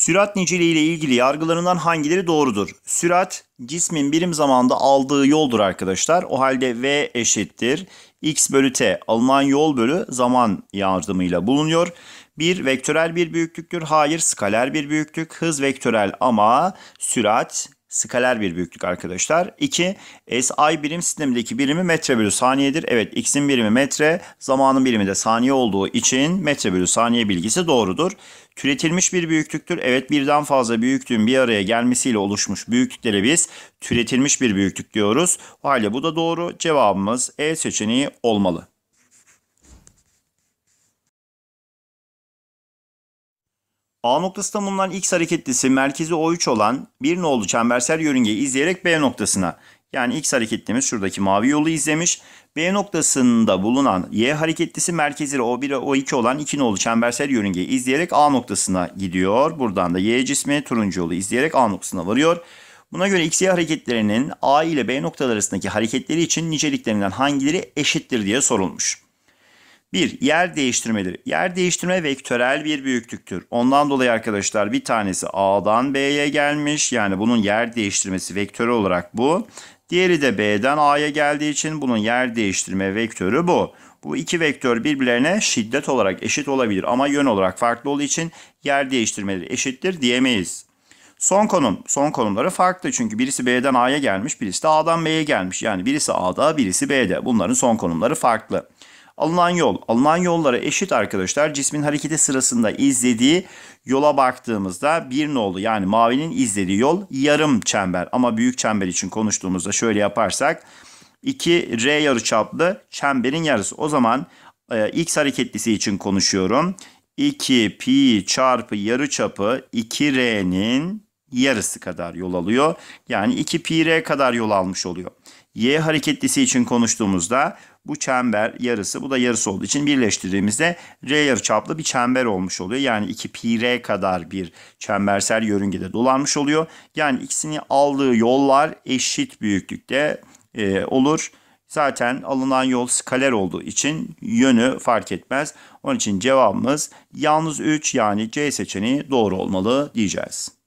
Sürat niceliği ile ilgili yargılarından hangileri doğrudur? Sürat cismin birim zamanda aldığı yoldur arkadaşlar. O halde V eşittir. X bölü T alınan yol bölü zaman yardımıyla bulunuyor. Bir vektörel bir büyüklüktür. Hayır skaler bir büyüklük. Hız vektörel ama sürat skaler bir büyüklük arkadaşlar. 2. SI birim sistemindeki birimi metre bölü saniyedir. Evet x'in birimi metre, zamanın birimi de saniye olduğu için metre bölü saniye bilgisi doğrudur. Türetilmiş bir büyüklüktür. Evet birden fazla büyüklüğün bir araya gelmesiyle oluşmuş büyüklüklere biz türetilmiş bir büyüklük diyoruz. O halde bu da doğru. Cevabımız E seçeneği olmalı. A noktasında bulunan x hareketlisi merkezi O3 olan bir nolu çembersel yörüngeyi izleyerek B noktasına yani x hareketlimiz şuradaki mavi yolu izlemiş. B noktasında bulunan y hareketlisi merkezi O1 O2 olan iki nolu çembersel yörüngeyi izleyerek A noktasına gidiyor. Buradan da y cismi turuncu yolu izleyerek A noktasına varıyor. Buna göre x y hareketlerinin A ile B noktalar arasındaki hareketleri için niceliklerinden hangileri eşittir diye sorulmuş. 1. Yer değiştirmeleri. Yer değiştirme vektörel bir büyüklüktür. Ondan dolayı arkadaşlar bir tanesi A'dan B'ye gelmiş. Yani bunun yer değiştirmesi vektörü olarak bu. Diğeri de B'den A'ya geldiği için bunun yer değiştirme vektörü bu. Bu iki vektör birbirlerine şiddet olarak eşit olabilir ama yön olarak farklı olduğu için yer değiştirmeleri eşittir diyemeyiz. Son konum, son konumları farklı çünkü birisi B'den A'ya gelmiş, birisi de A'dan B'ye gelmiş. Yani birisi A'da, birisi B'de. Bunların son konumları farklı. Alınan yol. Alınan yollara eşit arkadaşlar cismin hareketi sırasında izlediği yola baktığımızda bir nolu yani mavinin izlediği yol yarım çember. Ama büyük çember için konuştuğumuzda şöyle yaparsak 2 R yarı çaplı çemberin yarısı. O zaman e, x hareketlisi için konuşuyorum. 2 pi çarpı yarı çapı 2R'nin yarısı kadar yol alıyor. Yani 2 pi r kadar yol almış oluyor. Y hareketlisi için konuştuğumuzda bu çember yarısı bu da yarısı olduğu için birleştirdiğimizde R yarıçaplı bir çember olmuş oluyor. Yani 2 pi R kadar bir çembersel yörüngede dolanmış oluyor. Yani ikisini aldığı yollar eşit büyüklükte e, olur. Zaten alınan yol skaler olduğu için yönü fark etmez. Onun için cevabımız yalnız 3 yani C seçeneği doğru olmalı diyeceğiz.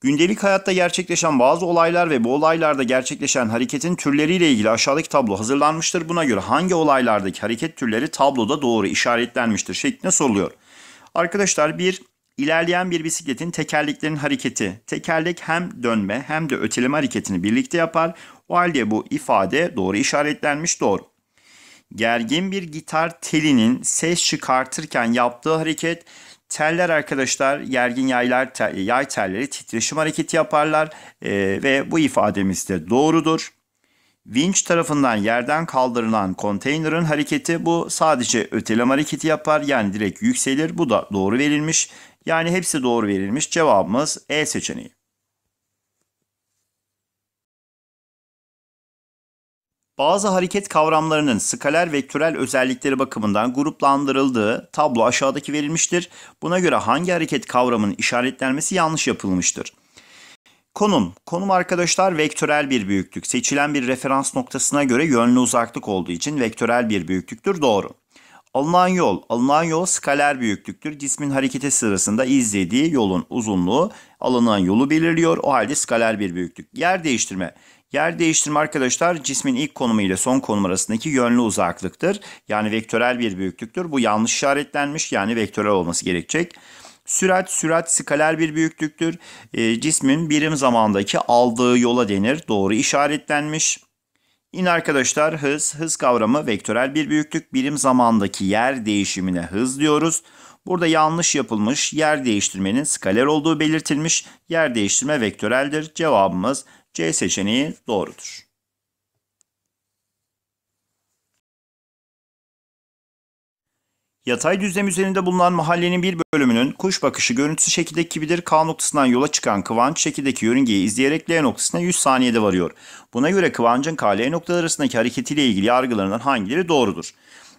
Gündelik hayatta gerçekleşen bazı olaylar ve bu olaylarda gerçekleşen hareketin türleriyle ilgili aşağıdaki tablo hazırlanmıştır. Buna göre hangi olaylardaki hareket türleri tabloda doğru işaretlenmiştir şeklinde soruluyor. Arkadaşlar bir ilerleyen bir bisikletin tekerleklerin hareketi. Tekerlek hem dönme hem de öteleme hareketini birlikte yapar. O halde bu ifade doğru işaretlenmiş doğru. Gergin bir gitar telinin ses çıkartırken yaptığı hareket Teller arkadaşlar yergin yaylar tel, yay telleri titreşim hareketi yaparlar e, ve bu ifademiz de doğrudur. Winch tarafından yerden kaldırılan konteynerin hareketi bu sadece ötelem hareketi yapar yani direkt yükselir bu da doğru verilmiş. Yani hepsi doğru verilmiş cevabımız E seçeneği. Bazı hareket kavramlarının skaler vektörel özellikleri bakımından gruplandırıldığı tablo aşağıdaki verilmiştir. Buna göre hangi hareket kavramının işaretlenmesi yanlış yapılmıştır? Konum. Konum arkadaşlar vektörel bir büyüklük. Seçilen bir referans noktasına göre yönlü uzaklık olduğu için vektörel bir büyüklüktür. Doğru. Alınan yol, alınan yol skaler büyüklüktür. Cismin hareketi sırasında izlediği yolun uzunluğu alınan yolu belirliyor. O halde skaler bir büyüklük. Yer değiştirme. Yer değiştirme arkadaşlar cismin ilk konumu ile son konum arasındaki yönlü uzaklıktır. Yani vektörel bir büyüklüktür. Bu yanlış işaretlenmiş yani vektörel olması gerekecek. Sürat, sürat skaler bir büyüklüktür. E, cismin birim zamandaki aldığı yola denir. Doğru işaretlenmiş. İn arkadaşlar hız, hız kavramı vektörel bir büyüklük birim zamandaki yer değişimine hız diyoruz. Burada yanlış yapılmış yer değiştirmenin skaler olduğu belirtilmiş. Yer değiştirme vektöreldir. Cevabımız C seçeneği doğrudur. Yatay düzlem üzerinde bulunan mahallenin bir bölümünün kuş bakışı görüntüsü şekildeki gibidir. K noktasından yola çıkan Kıvanç şekildeki yörüngeyi izleyerek L noktasına 100 saniyede varıyor. Buna göre Kıvanç'ın K L noktalar arasındaki hareketiyle ilgili yargılarından hangileri doğrudur?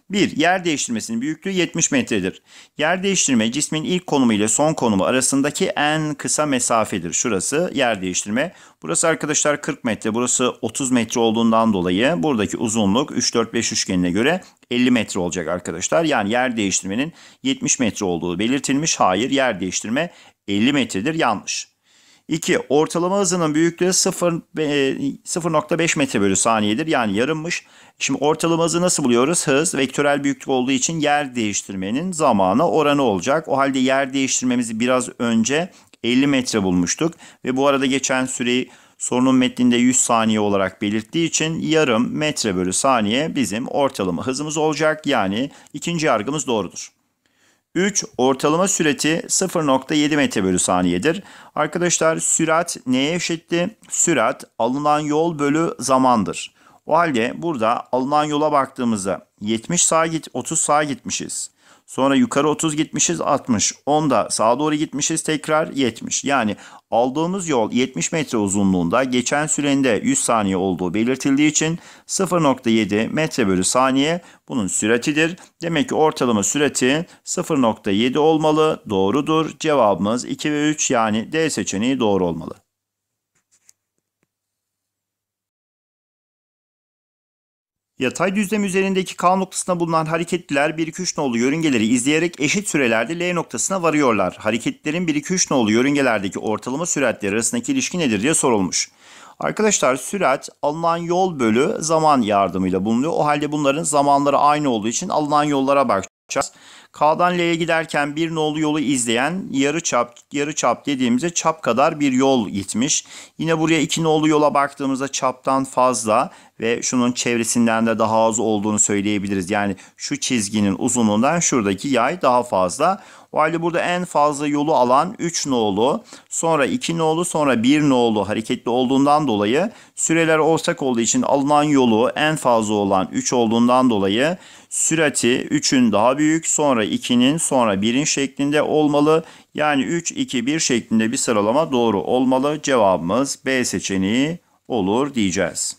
1. Yer değiştirmesinin büyüklüğü 70 metredir. Yer değiştirme cismin ilk konumu ile son konumu arasındaki en kısa mesafedir. Şurası yer değiştirme. Burası arkadaşlar 40 metre, burası 30 metre olduğundan dolayı buradaki uzunluk 3-4-5 üçgenine göre 50 metre olacak arkadaşlar. Yani yer değiştirmenin 70 metre olduğu belirtilmiş. Hayır yer değiştirme 50 metredir yanlış. 2. Ortalama hızının büyüklüğü 0.5 e, metre bölü saniyedir. Yani yarımmış. Şimdi ortalama hızı nasıl buluyoruz? Hız vektörel büyüklük olduğu için yer değiştirmenin zamana oranı olacak. O halde yer değiştirmemizi biraz önce 50 metre bulmuştuk. Ve bu arada geçen süreyi sorunun metninde 100 saniye olarak belirttiği için yarım metre bölü saniye bizim ortalama hızımız olacak. Yani ikinci yargımız doğrudur. 3. Ortalama sürati 0.7 metre bölü saniyedir. Arkadaşlar sürat neye eşitti? Sürat alınan yol bölü zamandır. O halde burada alınan yola baktığımızda 70 saat git 30 saat gitmişiz. Sonra yukarı 30 gitmişiz 60. 10 da sağa doğru gitmişiz tekrar 70. Yani aldığımız yol 70 metre uzunluğunda geçen sürende 100 saniye olduğu belirtildiği için 0.7 metre bölü saniye bunun süratidir. Demek ki ortalama sürati 0.7 olmalı. Doğrudur. Cevabımız 2 ve 3 yani D seçeneği doğru olmalı. Yatay düzlem üzerindeki K noktasına bulunan hareketliler 1-2-3 nolu yörüngeleri izleyerek eşit sürelerde L noktasına varıyorlar. Hareketlerin 1-2-3 nolu yörüngelerdeki ortalama süratleri arasındaki ilişki nedir diye sorulmuş. Arkadaşlar sürat alınan yol bölü zaman yardımıyla bulunuyor. O halde bunların zamanları aynı olduğu için alınan yollara bakacağız. K'dan L'ye giderken bir nolu yolu izleyen yarı çap, yarı çap dediğimizde çap kadar bir yol gitmiş. Yine buraya iki nolu yola baktığımızda çaptan fazla ve şunun çevresinden de daha az olduğunu söyleyebiliriz. Yani şu çizginin uzunluğundan şuradaki yay daha fazla. O halde burada en fazla yolu alan 3 nolu, sonra 2 nolu, sonra 1 nolu hareketli olduğundan dolayı süreler ortak olduğu için alınan yolu en fazla olan 3 olduğundan dolayı Sürati 3'ün daha büyük, sonra 2'nin, sonra 1'in şeklinde olmalı. Yani 3, 2, 1 şeklinde bir sıralama doğru olmalı. Cevabımız B seçeneği olur diyeceğiz.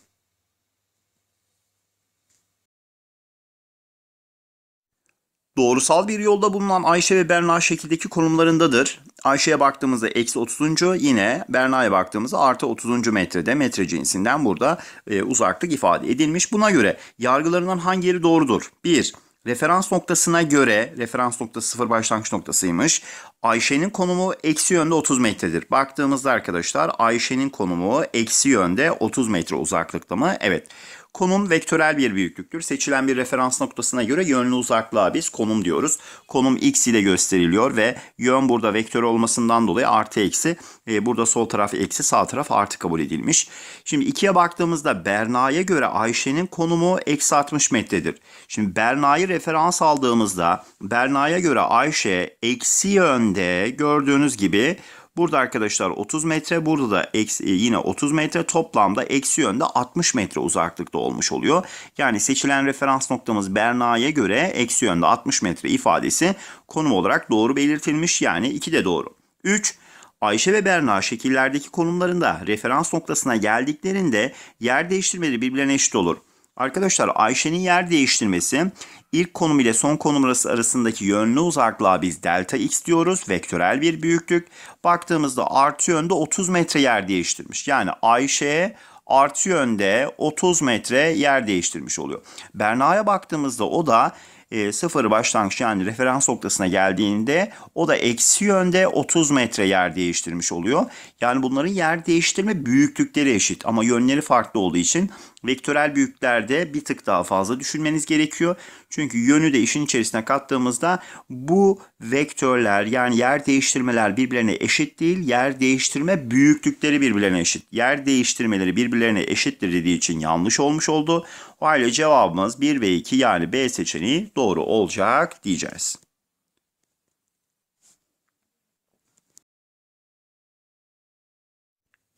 Doğrusal bir yolda bulunan Ayşe ve Berna şekildeki konumlarındadır. Ayşe'ye baktığımızda eksi 30. yine Berna'ya baktığımızda artı 30. metrede metre cinsinden burada e, uzaklık ifade edilmiş. Buna göre yargılarından hangileri doğrudur? 1. Referans noktasına göre referans noktası sıfır başlangıç noktasıymış. Ayşe'nin konumu eksi yönde 30 metredir. Baktığımızda arkadaşlar Ayşe'nin konumu eksi yönde 30 metre uzaklıkta mı? Evet. Konum vektörel bir büyüklüktür. Seçilen bir referans noktasına göre yönlü uzaklığa biz konum diyoruz. Konum x ile gösteriliyor ve yön burada vektör olmasından dolayı artı eksi. E, burada sol taraf eksi sağ taraf artı kabul edilmiş. Şimdi ikiye baktığımızda Berna'ya göre Ayşe'nin konumu eksi 60 metredir. Şimdi Berna'yı referans aldığımızda Berna'ya göre Ayşe eksi yönde gördüğünüz gibi Burada arkadaşlar 30 metre burada da eksi, e, yine 30 metre toplamda eksi yönde 60 metre uzaklıkta olmuş oluyor. Yani seçilen referans noktamız Berna'ya göre eksi yönde 60 metre ifadesi konum olarak doğru belirtilmiş yani 2 de doğru. 3. Ayşe ve Berna şekillerdeki konumlarında referans noktasına geldiklerinde yer değiştirmeleri birbirine eşit olur. Arkadaşlar Ayşe'nin yer değiştirmesi İlk konum ile son konum arasındaki yönlü uzaklığa biz delta x diyoruz. Vektörel bir büyüklük. Baktığımızda artı yönde 30 metre yer değiştirmiş. Yani Ayşe artı yönde 30 metre yer değiştirmiş oluyor. Berna'ya baktığımızda o da e, sıfırı başlangıç yani referans noktasına geldiğinde o da eksi yönde 30 metre yer değiştirmiş oluyor. Yani bunların yer değiştirme büyüklükleri eşit ama yönleri farklı olduğu için Vektörel büyüklerde bir tık daha fazla düşünmeniz gerekiyor. Çünkü yönü de işin içerisine kattığımızda bu vektörler yani yer değiştirmeler birbirlerine eşit değil. Yer değiştirme büyüklükleri birbirlerine eşit. Yer değiştirmeleri birbirlerine eşittir dediği için yanlış olmuş oldu. O halde cevabımız 1 ve 2 yani B seçeneği doğru olacak diyeceğiz.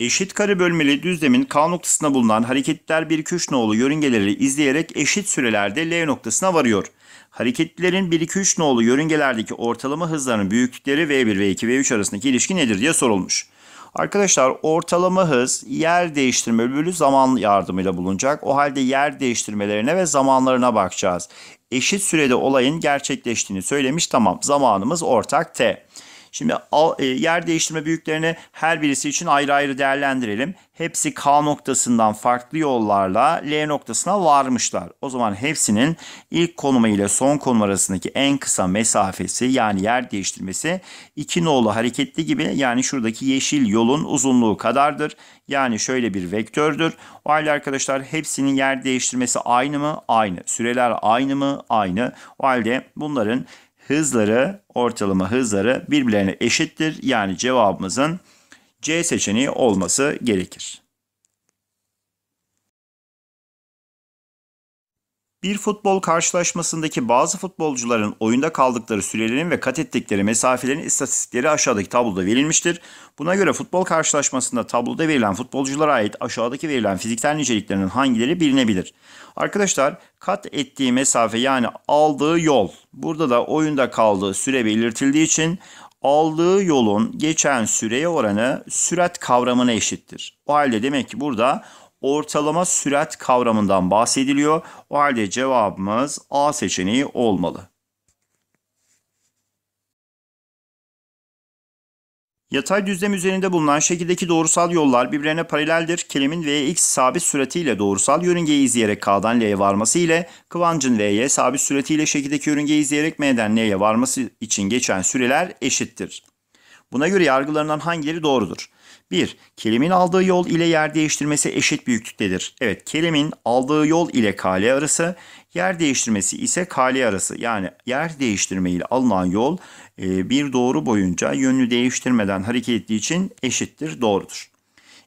Eşit kare bölmeli düzlemin K noktasına bulunan hareketler bir köşnoğlu yörüngeleri izleyerek eşit sürelerde L noktasına varıyor. Hareketlerin 1 2 3 nolu yörüngelerdeki ortalama hızlarının büyüklükleri V1, V2, V3 arasındaki ilişki nedir diye sorulmuş. Arkadaşlar ortalama hız yer değiştirme bölü zaman yardımıyla bulunacak. O halde yer değiştirmelerine ve zamanlarına bakacağız. Eşit sürede olayın gerçekleştiğini söylemiş tamam zamanımız ortak T. Şimdi e, yer değiştirme büyüklerini her birisi için ayrı ayrı değerlendirelim. Hepsi K noktasından farklı yollarla L noktasına varmışlar. O zaman hepsinin ilk konumu ile son konum arasındaki en kısa mesafesi yani yer değiştirmesi iki nolu hareketli gibi yani şuradaki yeşil yolun uzunluğu kadardır. Yani şöyle bir vektördür. O halde arkadaşlar hepsinin yer değiştirmesi aynı mı? Aynı. Süreler aynı mı? Aynı. O halde bunların hızları, ortalama hızları birbirlerine eşittir. Yani cevabımızın C seçeneği olması gerekir. Bir futbol karşılaşmasındaki bazı futbolcuların oyunda kaldıkları sürelerin ve kat ettikleri mesafelerin istatistikleri aşağıdaki tabloda verilmiştir. Buna göre futbol karşılaşmasında tabloda verilen futbolculara ait aşağıdaki verilen fiziksel niceliklerinin hangileri bilinebilir? Arkadaşlar kat ettiği mesafe yani aldığı yol. Burada da oyunda kaldığı süre belirtildiği için aldığı yolun geçen süreye oranı sürat kavramına eşittir. O halde demek ki burada ortalama sürat kavramından bahsediliyor. O halde cevabımız A seçeneği olmalı. Yatay düzlem üzerinde bulunan şekildeki doğrusal yollar birbirine paraleldir. Kelimin Vx sabit süratiyle doğrusal yörüngeyi izleyerek K'dan L'ye varması ile Kıvancın V'ye sabit süratiyle şekildeki yörüngeyi izleyerek M'den N'ye varması için geçen süreler eşittir. Buna göre yargılarından hangileri doğrudur? 1. Kelim'in aldığı yol ile yer değiştirmesi eşit büyüklüktedir. Evet Kelim'in aldığı yol ile kale arası, yer değiştirmesi ise kale arası. Yani yer değiştirme ile alınan yol e, bir doğru boyunca yönünü değiştirmeden hareket ettiği için eşittir, doğrudur.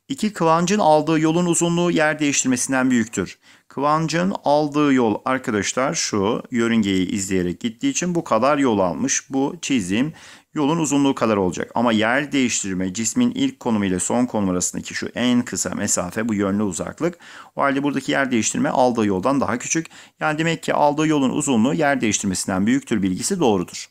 2. Kıvancın aldığı yolun uzunluğu yer değiştirmesinden büyüktür. Kıvancın aldığı yol arkadaşlar şu yörüngeyi izleyerek gittiği için bu kadar yol almış. Bu çizim yolun uzunluğu kadar olacak. Ama yer değiştirme cismin ilk konumu ile son konum arasındaki şu en kısa mesafe bu yönlü uzaklık. O halde buradaki yer değiştirme aldığı yoldan daha küçük. Yani demek ki aldığı yolun uzunluğu yer değiştirmesinden büyüktür bilgisi doğrudur.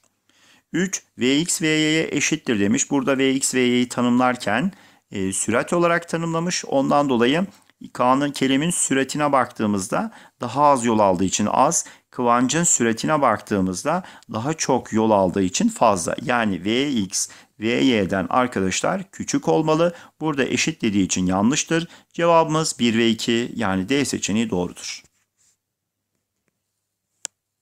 3. Vx Vy'ye eşittir demiş. Burada Vx Vy'yi tanımlarken e, sürat olarak tanımlamış. Ondan dolayı Kaan'ın Kerim'in süretine baktığımızda daha az yol aldığı için az, Kıvancın süretine baktığımızda daha çok yol aldığı için fazla. Yani Vx VY'den arkadaşlar küçük olmalı. Burada eşit dediği için yanlıştır. Cevabımız 1 ve 2 yani D seçeneği doğrudur.